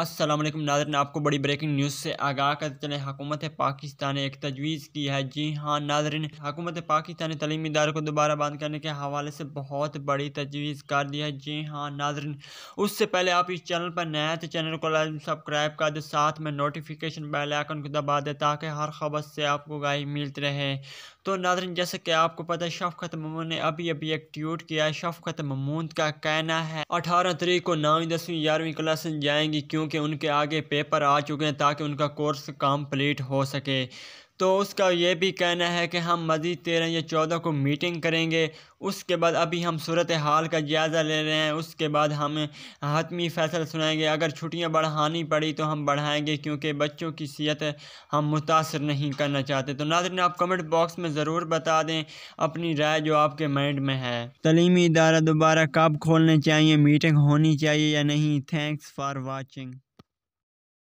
असलम नाजरन आपको बड़ी breaking news से आगाह करते चले हुकूमत पाकिस्तान ने एक तजवीज़ की है जी हाँ नाजरन हुकूमत पाकिस्तान ने तलीमी इदारों को दोबारा बंद करने के हवाले से बहुत बड़ी तजवीज़ कर दी है जी हाँ नाजरन उससे पहले आप इस चैनल पर नए तो चैनल को सब्सक्राइब कर दो साथ में नोटिफिकेशन बेल आइकन को दबा दें ताकि हर खबर से आपको गाय मिलती रहे तो नाजरन जैसे कि आपको पता है शफकत ममून ने अभी अभी एक ट्वीट किया है शफकत ममून का कहना है अठारह तरीक को नौवीं दसवीं ग्यारहवीं क्लास जाएंगी क्यों क्योंकि उनके आगे पेपर आ चुके हैं ताकि उनका कोर्स कंप्लीट हो सके तो उसका ये भी कहना है कि हम मज़ीद तेरह या चौदह को मीटिंग करेंगे उसके बाद अभी हम सूरत हाल का जायज़ा ले रहे हैं उसके बाद हम हतमी फैसला सुनाएंगे अगर छुट्टियां बढ़ानी पड़ी तो हम बढ़ाएंगे क्योंकि बच्चों की सेहत हम मुतासर नहीं करना चाहते तो नाजरन आप कमेंट बॉक्स में ज़रूर बता दें अपनी राय जो आपके माइंड में है तलीमी इदारा दोबारा कब खोलने चाहिए मीटिंग होनी चाहिए या नहीं थैंक्स फॉर वॉचिंग